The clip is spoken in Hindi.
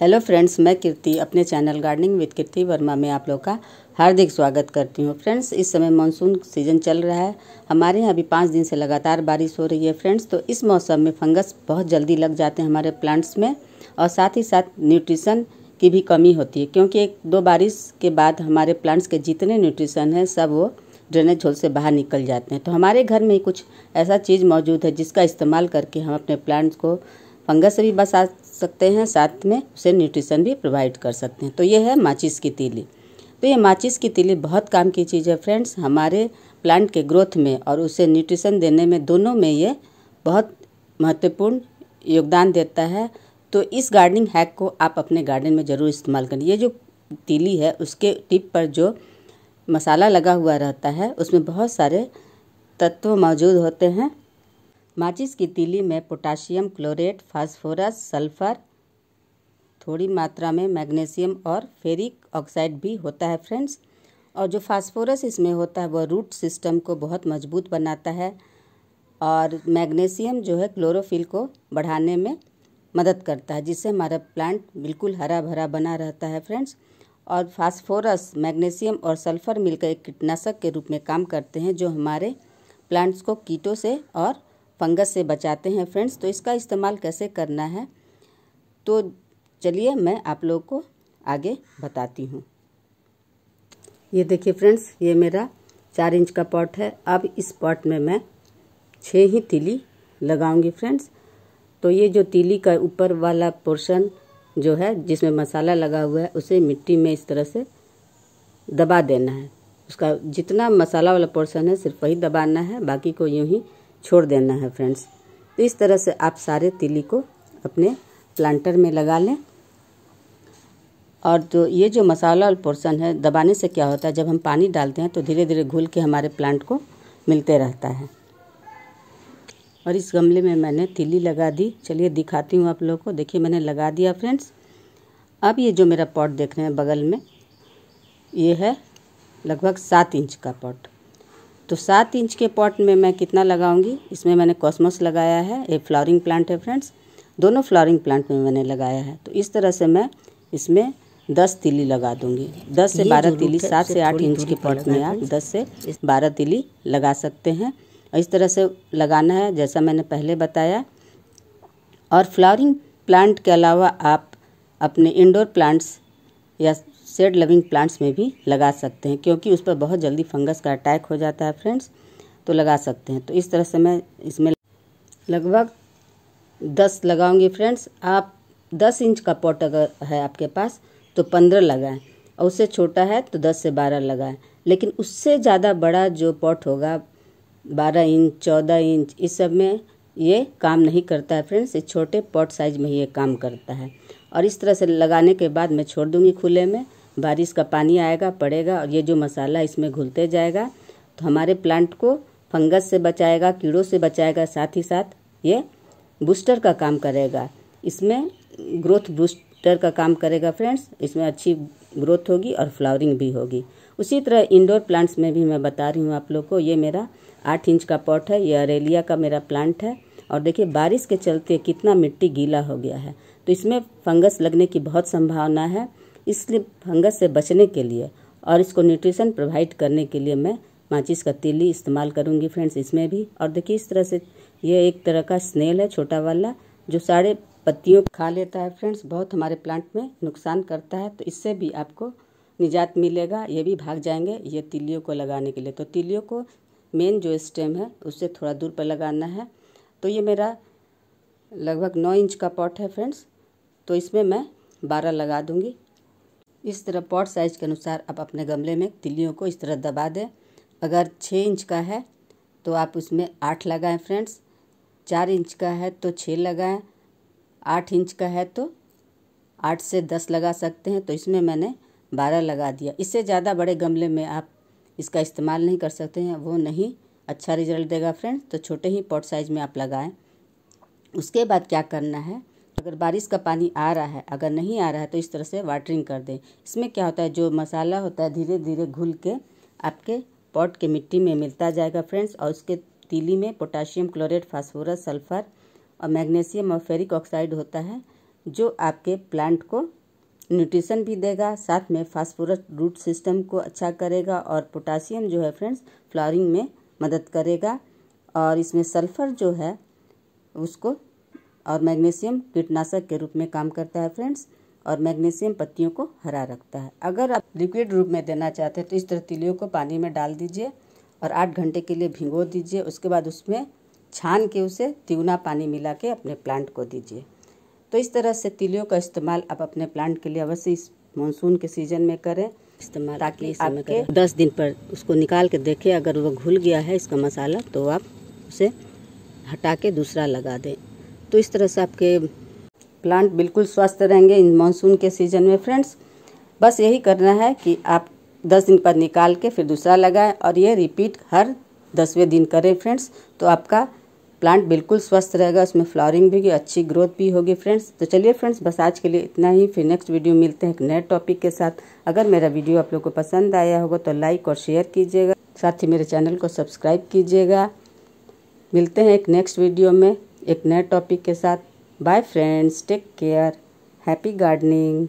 हेलो फ्रेंड्स मैं कीर्ति अपने channel gardening with Kirti Verma में आप लोग का हार्दिक स्वागत करती हूँ फ्रेंड्स इस समय मानसून सीजन चल रहा है हमारे यहाँ अभी पाँच दिन से लगातार बारिश हो रही है फ्रेंड्स तो इस मौसम में फंगस बहुत जल्दी लग जाते हैं हमारे प्लांट्स में और साथ ही साथ न्यूट्रिशन की भी कमी होती है क्योंकि एक दो बारिश के बाद हमारे प्लांट्स के जितने न्यूट्रिशन हैं सब वो ड्रेनेज होल से बाहर निकल जाते हैं तो हमारे घर में कुछ ऐसा चीज़ मौजूद है जिसका इस्तेमाल करके हम अपने प्लांट्स को फंगस से भी बचा सकते हैं साथ में उसे न्यूट्रिशन भी प्रोवाइड कर सकते हैं तो ये है माचिस की तीली तो ये माचिस की तीली बहुत काम की चीज़ है फ्रेंड्स हमारे प्लांट के ग्रोथ में और उसे न्यूट्रिशन देने में दोनों में ये बहुत महत्वपूर्ण योगदान देता है तो इस गार्डनिंग हैक को आप अपने गार्डन में ज़रूर इस्तेमाल करें ये जो तीली है उसके टिप पर जो मसाला लगा हुआ रहता है उसमें बहुत सारे तत्व मौजूद होते हैं माचिस की तीली में पोटाशियम क्लोरेट फास्फोरस सल्फर थोड़ी मात्रा में मैग्नीशियम और फेरिक ऑक्साइड भी होता है फ्रेंड्स और जो फास्फोरस इसमें होता है वह रूट सिस्टम को बहुत मजबूत बनाता है और मैग्नीशियम जो है क्लोरोफिल को बढ़ाने में मदद करता है जिससे हमारा प्लांट बिल्कुल हरा भरा बना रहता है फ्रेंड्स और फास्फोरस मैग्नीशियम और सल्फर मिलकर एक कीटनाशक के रूप में काम करते हैं जो हमारे प्लांट्स को कीटों से और फंगस से बचाते हैं फ्रेंड्स तो इसका इस्तेमाल कैसे करना है तो चलिए मैं आप लोग को आगे बताती हूँ ये देखिए फ्रेंड्स ये मेरा चार इंच का पॉट है अब इस पॉट में मैं छः ही तिली लगाऊंगी फ्रेंड्स तो ये जो तिली का ऊपर वाला पोर्शन जो है जिसमें मसाला लगा हुआ है उसे मिट्टी में इस तरह से दबा देना है उसका जितना मसाला वाला पोर्शन है सिर्फ वही दबाना है बाकी को यूँ ही छोड़ देना है फ्रेंड्स तो इस तरह से आप सारे तिली को अपने प्लांटर में लगा लें और जो ये जो मसाला और पोर्सन है दबाने से क्या होता है जब हम पानी डालते हैं तो धीरे धीरे घुल के हमारे प्लांट को मिलते रहता है और इस गमले में मैंने तिली लगा दी चलिए दिखाती हूँ आप लोगों को देखिए मैंने लगा दिया फ्रेंड्स अब ये जो मेरा पॉट देख रहे हैं बगल में ये है लगभग सात इंच का पॉट तो सात इंच के पॉट में मैं कितना लगाऊंगी इसमें मैंने कॉस्मोस लगाया है ये फ्लावरिंग प्लांट है फ्रेंड्स दोनों फ्लावरिंग प्लांट में मैंने लगाया है तो इस तरह से मैं इसमें दस तिली लगा दूंगी दस से बारह तिली सात से आठ इंच के पॉट में आप दस से बारह तिली लगा सकते हैं और इस तरह से लगाना है जैसा मैंने पहले बताया और फ्लावरिंग प्लांट के अलावा आप अपने इंडोर प्लांट्स या सेड लविंग प्लांट्स में भी लगा सकते हैं क्योंकि उस पर बहुत जल्दी फंगस का अटैक हो जाता है फ्रेंड्स तो लगा सकते हैं तो इस तरह से मैं इसमें लगभग दस लगाऊंगी फ्रेंड्स आप दस इंच का पॉट अगर है आपके पास तो पंद्रह लगाएं और उससे छोटा है तो दस से बारह लगाएं लेकिन उससे ज़्यादा बड़ा जो पॉट होगा बारह इंच चौदह इंच इस सब में ये काम नहीं करता है फ्रेंड्स ये छोटे पॉट साइज में ही ये काम करता है और इस तरह से लगाने के बाद मैं छोड़ दूँगी खुले में बारिश का पानी आएगा पड़ेगा और ये जो मसाला इसमें घुलते जाएगा तो हमारे प्लांट को फंगस से बचाएगा कीड़ों से बचाएगा साथ ही साथ ये बूस्टर का काम करेगा इसमें ग्रोथ बूस्टर का काम करेगा फ्रेंड्स इसमें अच्छी ग्रोथ होगी और फ्लावरिंग भी होगी उसी तरह इंडोर प्लांट्स में भी मैं बता रही हूँ आप लोग को ये मेरा आठ इंच का पॉट है ये अरेलिया का मेरा प्लांट है और देखिए बारिश के चलते कितना मिट्टी गीला हो गया है तो इसमें फंगस लगने की बहुत संभावना है इसलिए फंगस से बचने के लिए और इसको न्यूट्रिशन प्रोवाइड करने के लिए मैं माचिस का तिली इस्तेमाल करूँगी फ्रेंड्स इसमें भी और देखिए इस तरह से ये एक तरह का स्नेल है छोटा वाला जो सारे पत्तियों खा लेता है फ्रेंड्स बहुत हमारे प्लांट में नुकसान करता है तो इससे भी आपको निजात मिलेगा ये भी भाग जाएंगे ये तिलियों को लगाने के लिए तो तिलियों को मेन जो स्टेम है उससे थोड़ा दूर पर लगाना है तो ये मेरा लगभग नौ इंच का पॉट है फ्रेंड्स तो इसमें मैं बारह लगा दूँगी इस तरह पॉट साइज के अनुसार आप अपने गमले में तिल्लियों को इस तरह दबा दें अगर छः इंच का है तो आप उसमें आठ लगाएं फ्रेंड्स चार इंच का है तो छः लगाएं आठ इंच का है तो आठ से दस लगा सकते हैं तो इसमें मैंने बारह लगा दिया इससे ज़्यादा बड़े गमले में आप इसका इस्तेमाल नहीं कर सकते हैं वो नहीं अच्छा रिजल्ट देगा फ्रेंड्स तो छोटे ही पॉट साइज़ में आप लगाएं उसके बाद क्या करना है अगर बारिश का पानी आ रहा है अगर नहीं आ रहा है तो इस तरह से वाटरिंग कर दें इसमें क्या होता है जो मसाला होता है धीरे धीरे घुल के आपके पॉट के मिट्टी में मिलता जाएगा फ्रेंड्स और उसके तीली में पोटाशियम क्लोरेट फास्फोरस सल्फर और मैग्नीशियम और फेरिक ऑक्साइड होता है जो आपके प्लांट को न्यूट्रिशन भी देगा साथ में फास्फोरस रूट सिस्टम को अच्छा करेगा और पोटाशियम जो है फ्रेंड्स फ्लावरिंग में मदद करेगा और इसमें सल्फर जो है उसको और मैग्नीशियम कीटनाशक के रूप में काम करता है फ्रेंड्स और मैग्नीशियम पत्तियों को हरा रखता है अगर आप लिक्विड रूप में देना चाहते हैं तो इस तरह तिलियों को पानी में डाल दीजिए और आठ घंटे के लिए भिंगो दीजिए उसके बाद उसमें छान के उसे तिगुना पानी मिला के अपने प्लांट को दीजिए तो इस तरह से तिलियों का इस्तेमाल आप अपने प्लांट के लिए अवश्य इस मानसून के सीजन में करें इस्तेमाल ताकि आपके दस दिन पर उसको निकाल के देखें अगर वो घुल गया है इसका मसाला तो आप उसे हटा के दूसरा लगा दें तो इस तरह से आपके प्लांट बिल्कुल स्वस्थ रहेंगे इन मानसून के सीज़न में फ्रेंड्स बस यही करना है कि आप दस दिन पर निकाल के फिर दूसरा लगाएं और ये रिपीट हर दसवें दिन करें फ्रेंड्स तो आपका प्लांट बिल्कुल स्वस्थ रहेगा उसमें फ्लावरिंग भी होगी अच्छी ग्रोथ भी होगी फ्रेंड्स तो चलिए फ्रेंड्स बस आज के लिए इतना ही फिर नेक्स्ट वीडियो मिलते हैं एक नए टॉपिक के साथ अगर मेरा वीडियो आप लोग को पसंद आया होगा तो लाइक और शेयर कीजिएगा साथ ही मेरे चैनल को सब्सक्राइब कीजिएगा मिलते हैं एक नेक्स्ट वीडियो में एक नए टॉपिक के साथ bye friends take care happy gardening